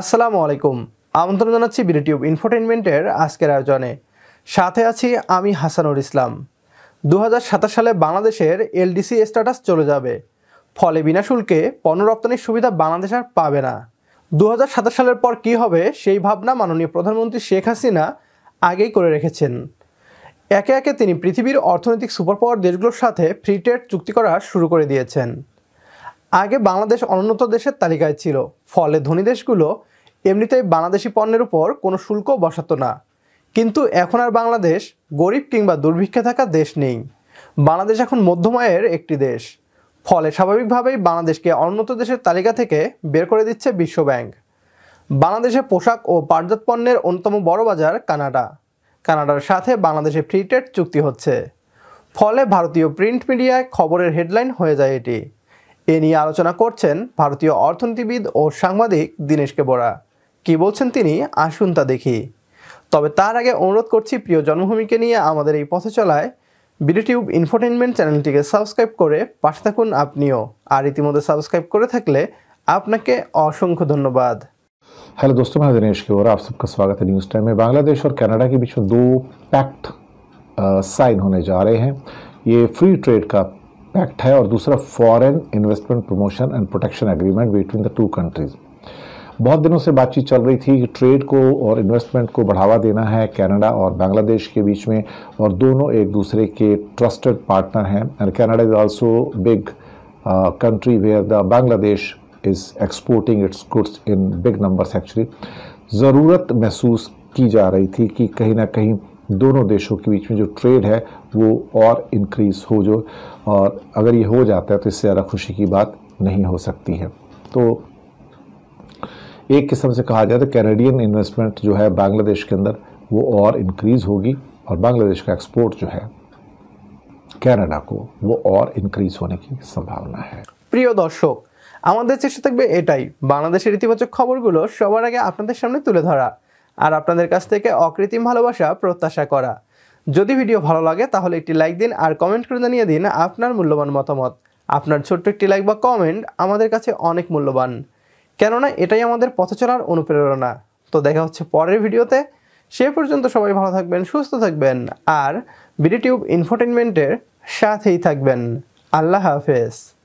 আসসালামু আলাইকুম আমন্ত্রণ জানাচ্ছি বিডিটিউব ইনফোটেনমেন্টের আজকের আয়োজনে সাথে আছি আমি হাসানুর ইসলাম দু সালে বাংলাদেশের এলডিসি স্ট্যাটাস চলে যাবে ফলে বিনা শুল্কে পণ্য রপ্তানির সুবিধা বাংলাদেশ আর পাবে না দু সালের পর কি হবে সেই ভাবনা মাননীয় প্রধানমন্ত্রী শেখ হাসিনা আগেই করে রেখেছেন একে একে তিনি পৃথিবীর অর্থনৈতিক পাওয়ার দেশগুলোর সাথে ফ্রি ট্রেড চুক্তি করা শুরু করে দিয়েছেন আগে বাংলাদেশ অনুন্নত দেশের তালিকায় ছিল ফলে ধনী দেশগুলো এমনিতেই বাংলাদেশি পণ্যের উপর কোনো শুল্ক বসাতো না কিন্তু এখন আর বাংলাদেশ গরিব কিংবা দুর্ভিক্ষে থাকা দেশ নেই বাংলাদেশ এখন আয়ের একটি দেশ ফলে স্বাভাবিকভাবেই বাংলাদেশকে অনুন্নত দেশের তালিকা থেকে বের করে দিচ্ছে বিশ্বব্যাংক বাংলাদেশে পোশাক ও পাটজাত পণ্যের অন্যতম বড় বাজার কানাডা কানাডার সাথে বাংলাদেশে ফ্রি ট্রেড চুক্তি হচ্ছে ফলে ভারতীয় প্রিন্ট মিডিয়ায় খবরের হেডলাইন হয়ে যায় এটি এ নিয়ে আলোচনা করছেন ভারতীয় অর্থনীতিবিদ ও সাংবাদিক দীনেশকে বরা কি বলছেন তিনি আসুন তা দেখি তবে তার আগে অনুরোধ করছি প্রিয় জন্মভূমিকে নিয়ে আমাদের এই পথে চলায় বিডিটিউব ইনফোটেনমেন্ট চ্যানেলটিকে সাবস্ক্রাইব করে পাশে থাকুন আপনিও আর ইতিমধ্যে সাবস্ক্রাইব করে থাকলে আপনাকে অসংখ্য ধন্যবাদ হ্যালো দোস্ত ভাই দীনেশ কে বোরা आप सबका स्वागत है न्यूज़ टाइम में बांग्लादेश और कनाडा के बीच में दो पैक्ट साइन ये फ्री ट्रेड का एक्ट है और दूसरा foreign investment promotion and protection agreement between the two countries बहुत दिनों से बातचीत चल रही थी कि ट्रेड को और इन्वेस्टमेंट को बढ़ावा देना है कनाडा और बांग्लादेश के बीच में और दोनों एक दूसरे के ट्रस्टेड पार्टनर हैं and Canada is also big country where the Bangladesh is exporting its goods in big numbers actually ज़रूरत महसूस की जा रही थी कि कहीं ना कहीं दोनों देशों के बीच में जो ट्रेड है वो और इंक्रीज हो जो और अगर ये हो जाता है तो इससे ज़्यादा खुशी की बात नहीं हो सकती है तो एक किस्म से कहा जाए तो कैनेडियन इन्वेस्टमेंट जो है बांग्लादेश के अंदर वो और इंक्रीज होगी और बांग्लादेश का एक्सपोर्ट जो है कैनेडा को वो और इंक्रीज होने की संभावना है प्रिय দর্শক আমাদের চেষ্টা থাকবে এটাই বাংলাদেশের ইতিবাচক খবরগুলো সবার আগে আপনাদের সামনে তুলে ধরা আর আপনাদের কাছ থেকে অকৃত্রিম ভালোবাসা প্রত্যাশা করা যদি ভিডিও ভালো লাগে তাহলে একটি লাইক দিন আর কমেন্ট করে জানিয়ে দিন আপনার মূল্যবান মতামত আপনার ছোট্ট একটি লাইক বা কমেন্ট আমাদের কাছে অনেক মূল্যবান কেননা এটাই আমাদের পথে চলার অনুপ্রেরণা তো দেখা হচ্ছে পরের ভিডিওতে সে পর্যন্ত সবাই ভালো থাকবেন সুস্থ থাকবেন আর বিডিটিউব ইনফোটেনমেন্টের সাথেই থাকবেন আল্লাহ হাফেজ